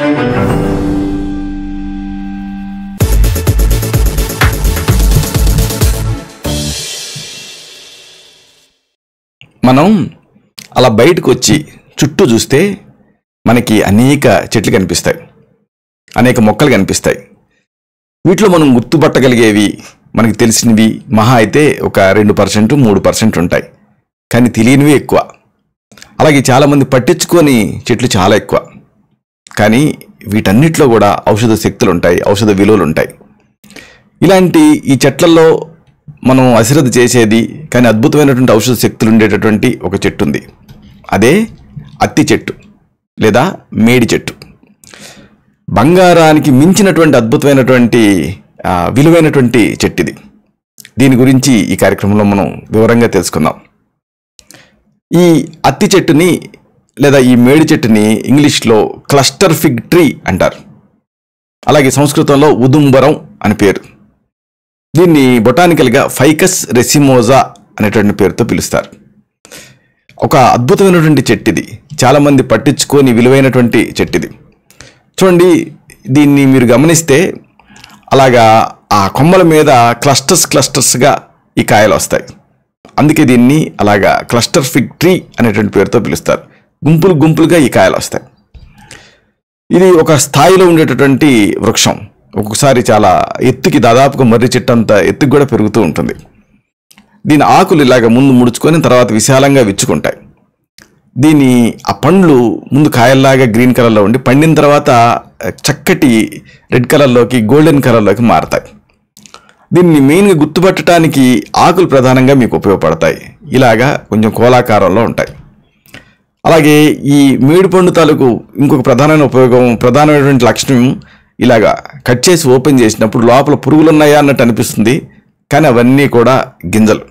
మనం అలా బయటకు వచ్చి చుట్టూ చూస్తే మనకి అనేక చెట్లు కనిపిస్తాయి అనేక మొక్కలు కనిపిస్తాయి వీటిలో మనం గుర్తుపట్టగలిగేవి మనకి తెలిసినవి మహా అయితే ఒక రెండు పర్సెంట్ మూడు పర్సెంట్ ఉంటాయి కానీ తెలియనివి ఎక్కువ అలాగే చాలామంది పట్టించుకొని చెట్లు చాలా ఎక్కువ కానీ వీటన్నిటిలో కూడా ఔషధ శక్తులు ఉంటాయి ఔషధ విలువలు ఉంటాయి ఇలాంటి ఈ చెట్లలో మనం అశ్రద్ధ చేసేది కానీ అద్భుతమైనటువంటి ఔషధ శక్తులు ఉండేటటువంటి ఒక చెట్టు ఉంది అదే అత్తి చెట్టు లేదా మేడి చెట్టు బంగారానికి మించినటువంటి అద్భుతమైనటువంటి విలువైనటువంటి చెట్టు ఇది దీని గురించి ఈ కార్యక్రమంలో మనం వివరంగా తెలుసుకుందాం ఈ అత్తి చెట్టుని లేదా ఈ మేడి చెట్టుని ఇంగ్లీష్లో క్లస్టర్ ఫిగ్ ట్రీ అంటారు అలాగే సంస్కృతంలో ఉదుంబరం అని పేరు దీన్ని బొటానికల్గా ఫైకస్ రెసిమోజా అనేటువంటి పేరుతో పిలుస్తారు ఒక అద్భుతమైనటువంటి చెట్టు ఇది చాలామంది పట్టించుకొని విలువైనటువంటి చెట్టు ఇది చూడండి దీన్ని మీరు గమనిస్తే అలాగా ఆ కొమ్మల మీద క్లస్టర్స్ క్లస్టర్స్గా ఈ కాయలు వస్తాయి అందుకే దీన్ని అలాగా క్లస్టర్ ఫిగ్ ట్రీ అనేటువంటి పేరుతో పిలుస్తారు గుంపులు గుంపులుగా ఈ కాయలు వస్తాయి ఇది ఒక స్థాయిలో ఉండేటటువంటి వృక్షం ఒక్కొక్కసారి చాలా ఎత్తుకి దాదాపుగా మర్రి చెట్టు అంత ఎత్తుకు కూడా పెరుగుతూ ఉంటుంది దీని ఆకులు ఇలాగ ముందు ముడుచుకొని తర్వాత విశాలంగా విచ్చుకుంటాయి దీని ఆ పండ్లు ముందు కాయల్లాగా గ్రీన్ కలర్లో ఉండి పండిన తర్వాత చక్కటి రెడ్ కలర్లోకి గోల్డెన్ కలర్లోకి మారతాయి దీన్ని మెయిన్గా గుర్తుపట్టడానికి ఆకులు ప్రధానంగా మీకు ఉపయోగపడతాయి ఇలాగా కొంచెం కోలాకారంలో ఉంటాయి అలాగే ఈ మేడిపండు తాలూకు ఇంకొక ప్రధానమైన ఉపయోగం ప్రధానమైనటువంటి లక్షణం ఇలాగా కట్ చేసి ఓపెన్ చేసినప్పుడు లోపల పురుగులు ఉన్నాయా అన్నట్టు అనిపిస్తుంది కానీ అవన్నీ కూడా గింజలు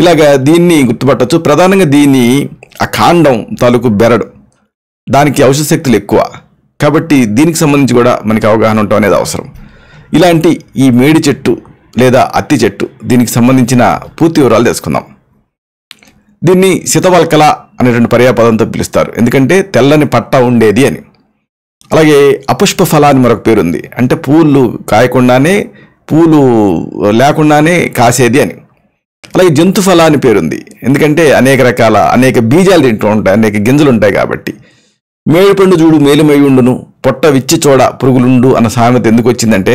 ఇలాగా దీన్ని గుర్తుపట్టచ్చు ప్రధానంగా దీన్ని ఆ కాండం తాలూకు బెరడు దానికి ఔషధ శక్తులు ఎక్కువ కాబట్టి దీనికి సంబంధించి కూడా మనకి అవగాహన ఉండటం అనేది అవసరం ఇలాంటి ఈ మేడి చెట్టు లేదా అత్తి చెట్టు దీనికి సంబంధించిన పూర్తి వివరాలు తెలుసుకుందాం దీన్ని శీతవల్కల అనేటువంటి పర్యాపదంతో పిలుస్తారు ఎందుకంటే తెల్లని పట్ట ఉండేది అని అలాగే అపుష్ప ఫలాన్ని మరొక పేరుంది అంటే పూలు కాయకుండానే పూలు లేకుండానే కాసేది అని అలాగే జంతు ఫలాన్ని పేరుంది ఎందుకంటే అనేక రకాల అనేక బీజాలు తింటూ ఉంటాయి అనేక గింజలు ఉంటాయి కాబట్టి మేలుపండు చూడు మేలుమై ఉండును పొట్ట విచ్చి చూడ పురుగులుండు అన్న సామెత ఎందుకు వచ్చిందంటే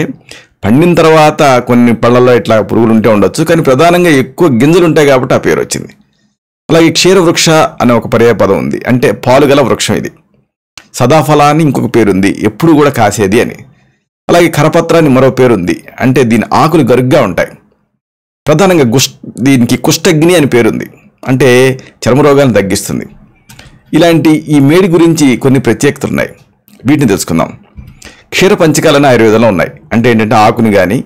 పండిన తర్వాత కొన్ని పళ్ళల్లో ఇట్లా పురుగులు ఉంటే ఉండొచ్చు కానీ ప్రధానంగా ఎక్కువ గింజలు ఉంటాయి కాబట్టి ఆ పేరు వచ్చింది అలాగే క్షీరవృక్ష అనే ఒక పర్యాయపదం ఉంది అంటే పాలుగల వృక్షం ఇది సదాఫలాన్ని ఇంకొక పేరుంది ఎప్పుడు కూడా కాసేది అని అలాగే కరపత్రాన్ని మరో పేరుంది అంటే దీని ఆకులు గరుగ్గా ఉంటాయి ప్రధానంగా గుష్ దీనికి కుష్టగ్ని అని పేరుంది అంటే చర్మ తగ్గిస్తుంది ఇలాంటి ఈ మేడి గురించి కొన్ని ప్రత్యేకతలు ఉన్నాయి వీటిని తెలుసుకుందాం క్షీర పంచకాలని ఆయుర్వేదంలో ఉన్నాయి అంటే ఏంటంటే ఆకుని కానీ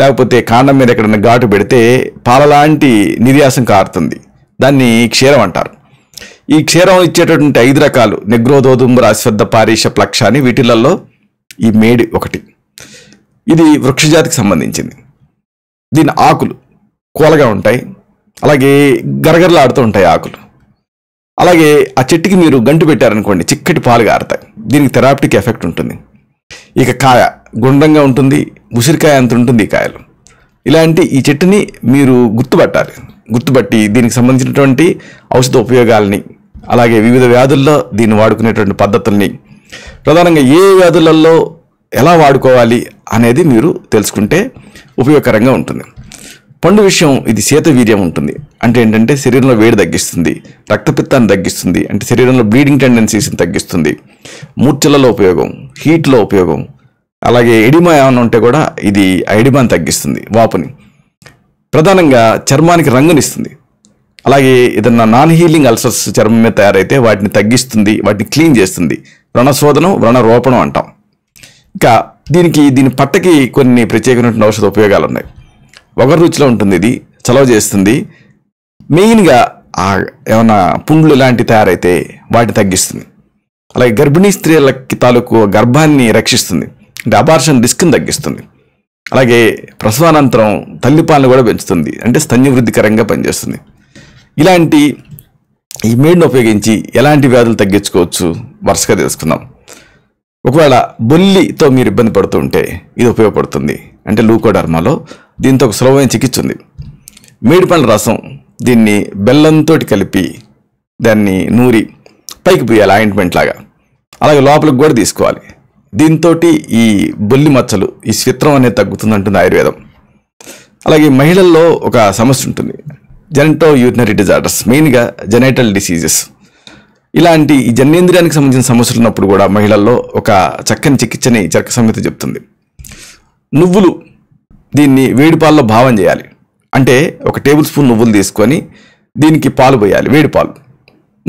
లేకపోతే కాండం మీద ఎక్కడైనా ఘాటు పెడితే పాలలాంటి నిర్యాసం కారుతుంది దాన్ని క్షీరం అంటారు ఈ క్షీరం ఇచ్చేటటువంటి ఐదు రకాలు నిగ్రోధోదుంబర అశ్వద్ధ పారీష ప్లక్ష అని వీటిలలో ఈ మేడి ఒకటి ఇది వృక్షజాతికి సంబంధించింది దీని ఆకులు కూలగా ఉంటాయి అలాగే గరగరలాడుతూ ఉంటాయి ఆకులు అలాగే ఆ చెట్టుకి మీరు గంటు పెట్టారనుకోండి చిక్కటి పాలు గారుతాయి దీనికి థెరాప్టిక్ ఎఫెక్ట్ ఉంటుంది ఇక కాయ గుండ్రంగా ఉంటుంది ఉసిరికాయ అంత ఉంటుంది ఈ కాయలు ఇలాంటి ఈ చెట్టుని మీరు గుర్తుపట్టాలి గుర్తుపట్టి దీనికి సంబంధించినటువంటి ఔషధ ఉపయోగాలని అలాగే వివిధ వ్యాధుల్లో దీన్ని వాడుకునేటువంటి పద్ధతుల్ని ప్రధానంగా ఏ వ్యాధులలో ఎలా వాడుకోవాలి అనేది మీరు తెలుసుకుంటే ఉపయోగకరంగా ఉంటుంది పండు విషయం ఇది శీతవీర్యం ఉంటుంది అంటే ఏంటంటే శరీరంలో వేడి తగ్గిస్తుంది రక్తపిత్తాన్ని తగ్గిస్తుంది అంటే శరీరంలో బ్లీడింగ్ టెండెన్సీస్ని తగ్గిస్తుంది మూర్చలలో ఉపయోగం హీట్లో ఉపయోగం అలాగే ఎడిమా ఏమైనా ఉంటే కూడా ఇది ఎడిమాని తగ్గిస్తుంది వాపుని ప్రధానంగా చర్మానికి రంగునిస్తుంది అలాగే ఏదన్నా నాన్ హీలింగ్ అల్సర్స్ చర్మం మీద తయారైతే వాటిని తగ్గిస్తుంది వాటిని క్లీన్ చేస్తుంది వ్రణశోధనం వ్రణరోపణం అంటాం ఇంకా దీనికి దీని పట్టకి కొన్ని ప్రత్యేకమైన ఔషధ ఉపయోగాలు ఉన్నాయి ఒకరి రుచిలో ఉంటుంది ఇది చలవ చేస్తుంది మెయిన్గా ఏమైనా పుండ్లు ఇలాంటివి తయారైతే వాటిని తగ్గిస్తుంది అలాగే గర్భిణీ స్త్రీలకి తాలూకు గర్భాన్ని రక్షిస్తుంది అంటే అబార్షన్ రిస్క్ని తగ్గిస్తుంది అలాగే ప్రసవానంతరం తల్లిపాలను కూడా పెంచుతుంది అంటే స్తన్యవృద్ధికరంగా పనిచేస్తుంది ఇలాంటి ఈ మేడ్ని ఉపయోగించి ఎలాంటి వ్యాధులు తగ్గించుకోవచ్చు వరుసగా తెలుసుకుందాం ఒకవేళ బొల్లితో మీరు ఇబ్బంది పడుతుంటే ఇది ఉపయోగపడుతుంది అంటే లూకోడర్మాలో దీంతో ఒక సులభమైన చికిత్స ఉంది మేడి పండ్ల రసం దీన్ని బెల్లంతో కలిపి దాన్ని నూరి పైకి పోయాలి ఆయింట్మెంట్ లాగా అలాగే లోపలికి కూడా తీసుకోవాలి దీంతో ఈ బొల్లి మచ్చలు ఈ స్విత్రం అనేది తగ్గుతుంది అంటుంది ఆయుర్వేదం అలాగే మహిళల్లో ఒక సమస్య ఉంటుంది జెనటో యూరినరీ డిజార్డర్స్ మెయిన్గా జెనైటల్ డిసీజెస్ ఇలాంటి ఈ జన్నేంద్రియానికి సంబంధించిన సమస్యలు ఉన్నప్పుడు కూడా మహిళల్లో ఒక చక్కని చికిత్సని చర్క సంగతి చెప్తుంది నువ్వులు దీన్ని వేడి భావం చేయాలి అంటే ఒక టేబుల్ స్పూన్ నువ్వులు తీసుకొని దీనికి పాలు పోయాలి వేడి పాలు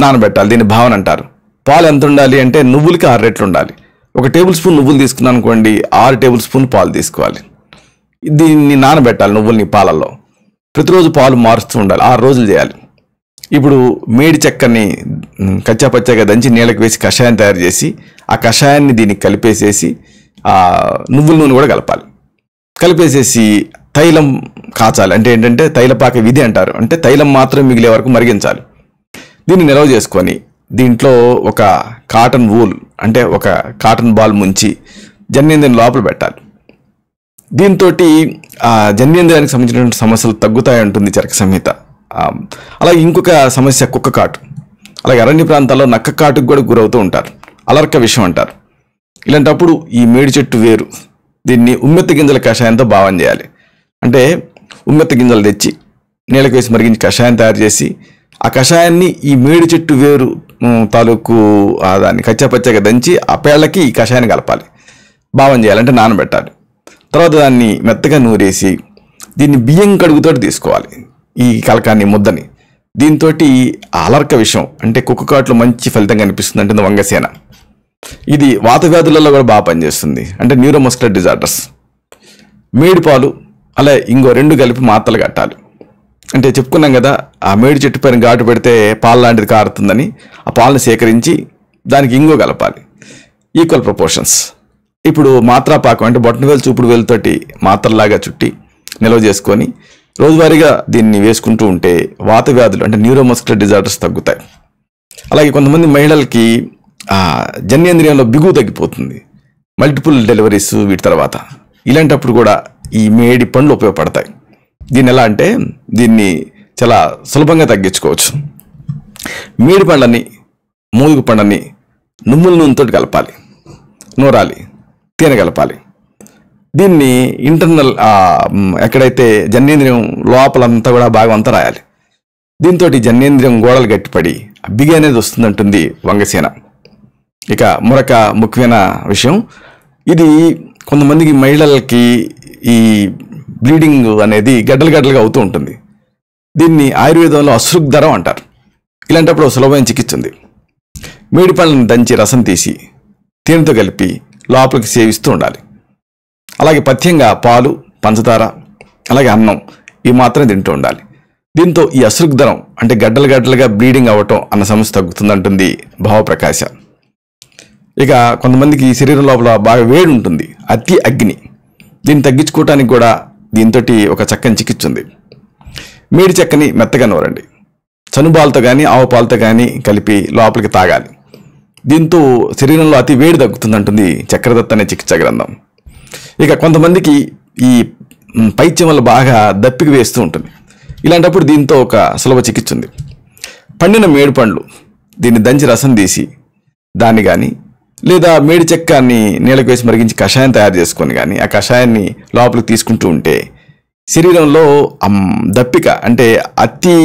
నానబెట్టాలి దీన్ని భావన అంటారు పాలు ఎంత ఉండాలి అంటే నువ్వులకి ఆరు రెట్లు ఉండాలి ఒక టేబుల్ స్పూన్ నువ్వులు తీసుకున్నాను అనుకోండి ఆరు టేబుల్ స్పూన్ పాలు తీసుకోవాలి దీన్ని నానబెట్టాలి నువ్వుల్ని పాలల్లో ప్రతిరోజు పాలు మారుస్తూ ఉండాలి ఆరు రోజులు చేయాలి ఇప్పుడు మేడి చెక్కని కచ్చాపచ్చాగా దంచి నీళ్ళకి వేసి కషాయం తయారు చేసి ఆ కషాయాన్ని దీనికి కలిపేసేసి ఆ నువ్వుల నూనె కూడా కలపాలి కలిపేసేసి తైలం కాచాలి అంటే ఏంటంటే తైలపాక విధి అంటారు అంటే తైలం మాత్రం మిగిలే వరకు మరిగించాలి దీన్ని నిల్వ చేసుకొని దీంట్లో ఒక కాటన్ వూల్ అంటే ఒక కాటన్ బాల్ ముంచి జన్నేంద్రియం లోపల పెట్టాలి దీంతో ఆ జన్నేంద్రియానికి సంబంధించినటువంటి సమస్యలు తగ్గుతాయంటుంది చరక సంహిత అలాగే ఇంకొక సమస్య కుక్క కాటు అలాగే అరణ్య ప్రాంతాల్లో నక్క కాటుకు కూడా గురవుతూ ఉంటారు అలర్క విషయం అంటారు ఇలాంటప్పుడు ఈ మేడి చెట్టు వేరు దీన్ని ఉమ్మెత్త గింజల కషాయంతో భావం చేయాలి అంటే ఉమ్మెత్త గింజలు తెచ్చి నీళ్ళకి వేసి మరిగించి కషాయం తయారు చేసి ఆ కషాయాన్ని ఈ మేడి చెట్టు వేరు తాలూకు దాన్ని కచ్చపచ్చగా దంచి ఆ పేళ్ళకి ఈ కషాయాన్ని కలపాలి భావం చేయాలంటే నానబెట్టాలి తర్వాత దాన్ని మెత్తగా నూరేసి దీన్ని బియ్యం కడుగుతోటి తీసుకోవాలి ఈ కలకాన్ని ముద్దని దీంతో అలర్క విషయం అంటే కుక్క కాట్లు మంచి ఫలితం కనిపిస్తుంది అంటే వంగసేన ఇది వాత వ్యాధులలో కూడా బాగా పనిచేస్తుంది అంటే న్యూరోమస్కులర్ డిజార్డర్స్ మేడిపాలు అలా ఇంకో రెండు కలిపి మాత్రలు కట్టాలి అంటే చెప్పుకున్నాం కదా ఆ మేడి చెట్టు పైన ఘాటు పెడితే పాలు లాంటిది కారుతుందని పాలను సేకరించి దానికి ఇంగో కలపాలి ఈక్వల్ ప్రపోర్షన్స్ ఇప్పుడు పాకం అంటే వేలు చూపుడు వేలుతోటి మాత్రలాగా చుట్టి నిల్వ చేసుకొని రోజువారీగా దీన్ని వేసుకుంటూ ఉంటే వాత వ్యాధులు అంటే న్యూరోమస్కులర్ డిజార్డర్స్ తగ్గుతాయి అలాగే కొంతమంది మహిళలకి జన్యేంద్రియంలో బిగువు తగ్గిపోతుంది మల్టిపుల్ డెలివరీస్ వీటి తర్వాత ఇలాంటప్పుడు కూడా ఈ మేడి పండ్లు ఉపయోగపడతాయి దీన్ని ఎలా అంటే దీన్ని చాలా సులభంగా తగ్గించుకోవచ్చు మేడి పండ్లని మూలుగు పండని నువ్వుల నూనెతో కలపాలి నూరాలి తేనె కలపాలి దీన్ని ఇంటర్నల్ ఎక్కడైతే జన్నేంద్రియం లోపలంతా కూడా బాగా అంతా రాయాలి దీంతో జన్నేంద్రియం గోడలు గట్టిపడి బిగి అనేది వస్తుందంటుంది వంగసేన ఇక మరొక ముఖ్యమైన విషయం ఇది కొంతమందికి మహిళలకి ఈ బ్లీడింగ్ అనేది గడ్డలు గడ్డలుగా అవుతూ ఉంటుంది దీన్ని ఆయుర్వేదంలో అశ్రుగ్ధరం అంటారు ఇలాంటప్పుడు సులభమైన చికిత్స ఉంది పళ్ళని దంచి రసం తీసి తేనెతో కలిపి లోపలికి సేవిస్తూ ఉండాలి అలాగే పథ్యంగా పాలు పంచదార అలాగే అన్నం ఇవి మాత్రం తింటూ ఉండాలి దీంతో ఈ అశృగ్ధరం అంటే గడ్డలు గడ్డలుగా బ్లీడింగ్ అవ్వటం అన్న సమస్య తగ్గుతుందంటుంది భావప్రకాశ ఇక కొంతమందికి శరీరం లోపల బాగా వేడి ఉంటుంది అతి అగ్ని దీన్ని తగ్గించుకోవటానికి కూడా దీంతో ఒక చక్కని చికిత్స ఉంది మీడి చెక్కని మెత్తగా నూరండి చనుబాలతో కానీ ఆవు పాలతో కానీ కలిపి లోపలికి తాగాలి దీంతో శరీరంలో అతి వేడి అంటుంది చక్రదత్త అనే చికిత్స గ్రంథం ఇక కొంతమందికి ఈ పైత్యం వల్ల బాగా దప్పికి వేస్తూ ఉంటుంది ఇలాంటప్పుడు దీంతో ఒక సులభ చికిత్స ఉంది పండిన మేడి పండ్లు దీన్ని దంచి రసం తీసి దాన్ని కానీ లేదా మేడి చెక్కాన్ని నీళ్ళకు వేసి మరిగించి కషాయం తయారు చేసుకొని కానీ ఆ కషాయాన్ని లోపలికి తీసుకుంటూ ఉంటే శరీరంలో దప్పిక అంటే అతి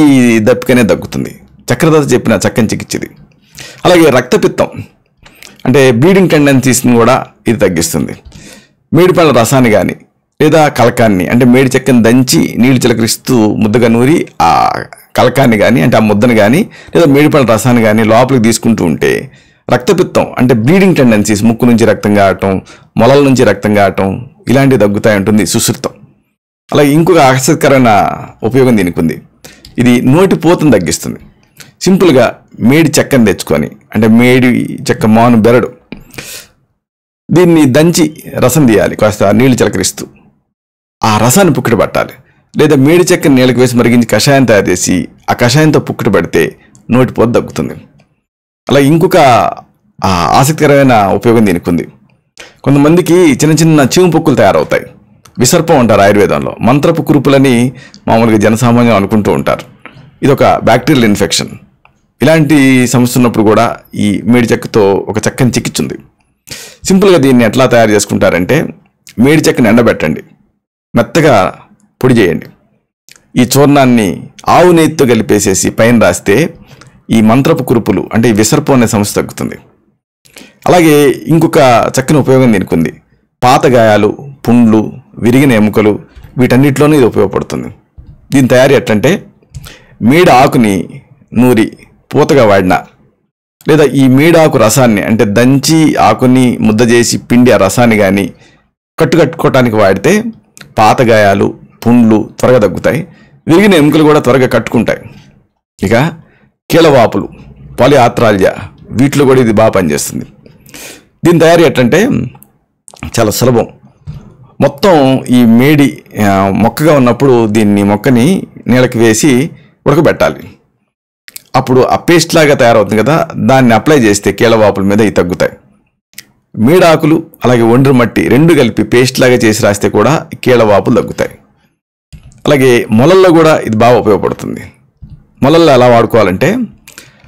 దప్పికనే తగ్గుతుంది చక్రదత్త చెప్పిన చక్కని ఇది అలాగే రక్తపిత్తం అంటే బ్లీడింగ్ టెండెన్సీస్ని కూడా ఇది తగ్గిస్తుంది పళ్ళ రసాన్ని కానీ లేదా కలకాన్ని అంటే మేడి చెక్కని దంచి నీళ్లు చిలకరిస్తూ ముద్దగా నూరి ఆ కలకాన్ని కానీ అంటే ఆ ముద్దని కానీ లేదా పళ్ళ రసాన్ని కానీ లోపలికి తీసుకుంటూ ఉంటే రక్తపిత్తం అంటే బ్లీడింగ్ టెండెన్సీస్ ముక్కు నుంచి రక్తం కావటం మొలల నుంచి రక్తం కావటం ఇలాంటివి తగ్గుతాయి ఉంటుంది సుశ్రుతం అలాగే ఇంకొక ఆసక్తికరమైన ఉపయోగం దీనికి ఉంది ఇది నోటి పోతను తగ్గిస్తుంది సింపుల్గా మేడి చెక్కను తెచ్చుకొని అంటే మేడి చెక్క మాను బెరడు దీన్ని దంచి రసం తీయాలి కాస్త నీళ్లు చిలకరిస్తూ ఆ రసాన్ని పుక్కిట పట్టాలి లేదా మేడి చెక్కని నీళ్ళకి వేసి మరిగించి కషాయం తయారు చేసి ఆ కషాయంతో పుక్కిట పడితే నోటి దగ్గుతుంది అలా ఇంకొక ఆసక్తికరమైన ఉపయోగం దీనికి ఉంది కొంతమందికి చిన్న చిన్న చీము పొక్కులు తయారవుతాయి విసర్పం ఉంటారు ఆయుర్వేదంలో మంత్రపు కురుపులని మామూలుగా జనసామాన్యం అనుకుంటూ ఉంటారు ఇదొక బ్యాక్టీరియల్ ఇన్ఫెక్షన్ ఇలాంటి సమస్య ఉన్నప్పుడు కూడా ఈ మేడి చెక్కతో ఒక చెక్కని చిక్కించుంది సింపుల్గా దీన్ని ఎట్లా తయారు చేసుకుంటారంటే మేడి చెక్కని ఎండబెట్టండి మెత్తగా పొడి చేయండి ఈ చూర్ణాన్ని ఆవు నెయ్యితో కలిపేసేసి పైన రాస్తే ఈ మంత్రపు కురుపులు అంటే ఈ అనే సమస్య తగ్గుతుంది అలాగే ఇంకొక చక్కని ఉపయోగం దీనికి ఉంది పాత గాయాలు పుండ్లు విరిగిన ఎముకలు వీటన్నిటిలోనూ ఇది ఉపయోగపడుతుంది దీని తయారీ ఎట్లంటే మేడ ఆకుని నూరి పూతగా వాడినా లేదా ఈ మీడాకు రసాన్ని అంటే దంచి ఆకుని ముద్ద చేసి పిండి ఆ రసాన్ని కానీ కట్టుకట్టుకోవటానికి వాడితే పాత గాయాలు పుండ్లు త్వరగా తగ్గుతాయి విరిగిన ఎముకలు కూడా త్వరగా కట్టుకుంటాయి ఇక కీలవాపులు పాలియాత్రాల్య వీటిలో కూడా ఇది బాగా పనిచేస్తుంది దీని తయారీ ఎట్టంటే చాలా సులభం మొత్తం ఈ మేడి మొక్కగా ఉన్నప్పుడు దీన్ని మొక్కని నీళ్ళకి వేసి ఉడకబెట్టాలి అప్పుడు ఆ పేస్ట్ లాగా తయారవుతుంది కదా దాన్ని అప్లై చేస్తే కీలవాపుల మీద ఇవి తగ్గుతాయి మీడాకులు అలాగే ఒండ్రు మట్టి రెండు కలిపి పేస్ట్ లాగా చేసి రాస్తే కూడా కీళ్ళవాపులు తగ్గుతాయి అలాగే మొలల్లో కూడా ఇది బాగా ఉపయోగపడుతుంది మొలల్లో ఎలా వాడుకోవాలంటే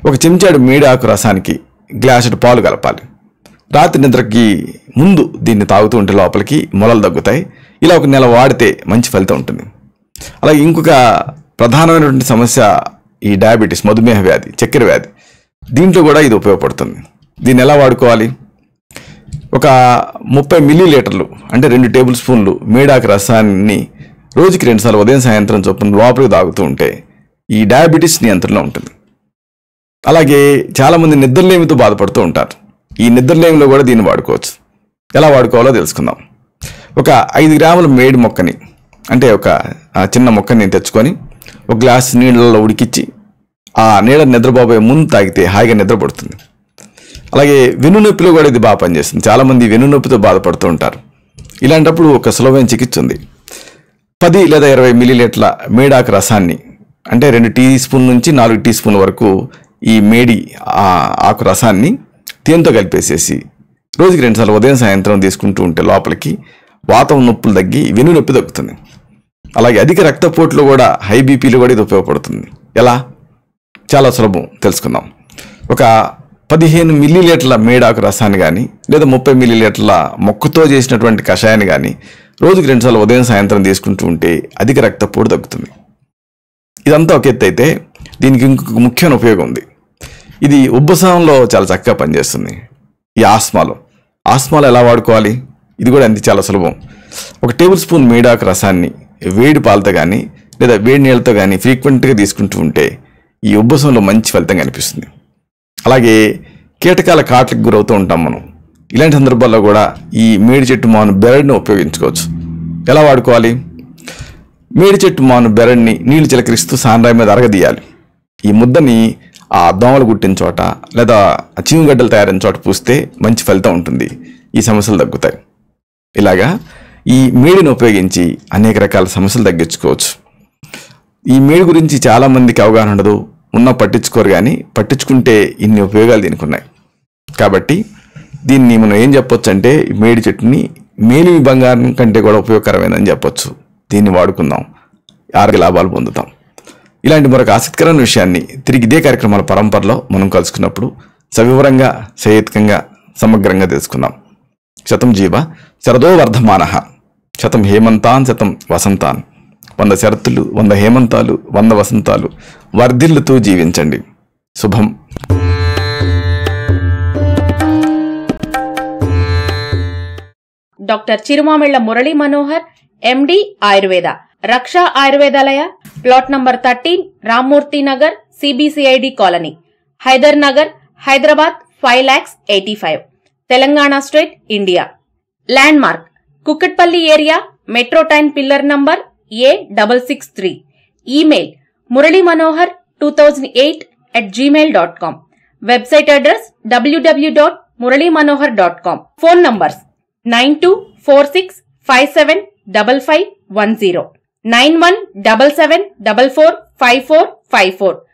ఒక చెంచాడు మీడాకు రసానికి గ్లాసుడు పాలు కలపాలి రాత్రి నిద్రకి ముందు దీన్ని తాగుతూ ఉంటే లోపలికి మొలలు తగ్గుతాయి ఇలా ఒక నెల వాడితే మంచి ఫలితం ఉంటుంది అలాగే ఇంకొక ప్రధానమైనటువంటి సమస్య ఈ డయాబెటీస్ మధుమేహ వ్యాధి చక్కెర వ్యాధి దీంట్లో కూడా ఇది ఉపయోగపడుతుంది దీన్ని ఎలా వాడుకోవాలి ఒక ముప్పై మిల్లీ లీటర్లు అంటే రెండు టేబుల్ స్పూన్లు మేడాకి రసాన్ని రోజుకి రెండుసార్లు ఉదయం సాయంత్రం చొప్పున లోపలికి తాగుతూ ఉంటే ఈ డయాబెటీస్ నియంత్రణలో ఉంటుంది అలాగే చాలామంది నిద్రలేమితో బాధపడుతూ ఉంటారు ఈ నిద్రలేమిలో కూడా దీన్ని వాడుకోవచ్చు ఎలా వాడుకోవాలో తెలుసుకుందాం ఒక ఐదు గ్రాముల మేడి మొక్కని అంటే ఒక చిన్న మొక్కని తెచ్చుకొని ఒక గ్లాస్ నీళ్ళలో ఉడికిచ్చి ఆ నీళ్ళ నిద్రపోబోయే ముందు తాగితే హాయిగా నిద్రపడుతుంది అలాగే వెన్నునొప్పిలో కూడా ఇది బాగా పనిచేస్తుంది చాలామంది వెన్నునొప్పితో బాధపడుతూ ఉంటారు ఇలాంటప్పుడు ఒక సులభమైన చికిత్స ఉంది పది లేదా ఇరవై మిల్లీలీటర్ల మేడాకు రసాన్ని అంటే రెండు టీ స్పూన్ నుంచి నాలుగు టీ స్పూన్ల వరకు ఈ మేడి ఆకు రసాన్ని తేనెతో కలిపేసేసి రోజుకి రెండుసార్లు ఉదయం సాయంత్రం తీసుకుంటూ ఉంటే లోపలికి వాతం నొప్పులు తగ్గి వెన్ను నొప్పి తగ్గుతుంది అలాగే అధిక రక్తపోట్లు కూడా హై బీపీలు కూడా ఇది ఉపయోగపడుతుంది ఎలా చాలా సులభం తెలుసుకుందాం ఒక పదిహేను మిల్లీలీటర్ల మేడాకు రసాన్ని కానీ లేదా ముప్పై మిల్లీలీటర్ల మొక్కతో చేసినటువంటి కషాయాన్ని కానీ రోజుకి రెండుసార్లు ఉదయం సాయంత్రం తీసుకుంటూ ఉంటే అధిక రక్తపోటు తగ్గుతుంది ఇదంతా ఒక ఎత్తు అయితే దీనికి ఇంకొక ముఖ్యమైన ఉపయోగం ఉంది ఇది ఉబ్బసంలో చాలా చక్కగా పనిచేస్తుంది ఈ ఆస్మాలో ఆస్మాలో ఎలా వాడుకోవాలి ఇది కూడా అంతే చాలా సులభం ఒక టేబుల్ స్పూన్ మేడాకు రసాన్ని వేడి పాలతో కానీ లేదా వేడి నీళ్ళతో కానీ ఫ్రీక్వెంట్గా తీసుకుంటూ ఉంటే ఈ ఉబ్బసంలో మంచి ఫలితం కనిపిస్తుంది అలాగే కీటకాల కాట్లకు గురవుతూ ఉంటాం మనం ఇలాంటి సందర్భాల్లో కూడా ఈ మేడి చెట్టు మాను బెరడ్ని ఉపయోగించుకోవచ్చు ఎలా వాడుకోవాలి మేడి చెట్టు మాను బెరడ్ని నీళ్లు చిలకరిస్తూ సాండ్రాయి మీద అరగదీయాలి ఈ ముద్దని ఆ దోమలు గుట్టిన చోట లేదా చీమగడ్డలు తయారైన చోట పూస్తే మంచి ఫలితం ఉంటుంది ఈ సమస్యలు తగ్గుతాయి ఇలాగా ఈ మేడిని ఉపయోగించి అనేక రకాల సమస్యలు తగ్గించుకోవచ్చు ఈ మేడి గురించి చాలామందికి అవగాహన ఉండదు ఉన్న పట్టించుకోరు కానీ పట్టించుకుంటే ఇన్ని ఉపయోగాలు దీనికి ఉన్నాయి కాబట్టి దీన్ని మనం ఏం చెప్పొచ్చు అంటే మేడి చెట్టుని మేలిమి బంగారం కంటే కూడా ఉపయోగకరమైనదని చెప్పొచ్చు దీన్ని వాడుకుందాం ఆరోగ్య లాభాలు పొందుతాం ఇలాంటి మరొక ఆసక్తికరమైన విషయాన్ని తిరిగి ఇదే కార్యక్రమాల పరంపరలో మనం కలుసుకున్నప్పుడు సవివరంగా సహేతుకంగా సమగ్రంగా తెలుసుకుందాం శతం జీవ శరదో వర్ధమానహ శతం హేమంతాన్ శతం వసంతాన్ వంద శరత్తులు వంద హేమంతాలు వంద వసంతాలు వర్ధిల్లుతూ జీవించండి శుభం doctor Chirumamilla Murali Manohar MD Ayurveda Raksha Ayurvedalaya plot number thirteen Rammurthy Nagar CBCID colony Hyder Nagar Hyderabad five lakhs eighty five Telangana state India landmark Kukatpally area metro time pillar number A double six three email Murali Manohar two thousand eight eight Gmail dot com website address W W dot Murali Manohar dot com phone number nine two four six five seven double five one zero nine one double seven double four five four five four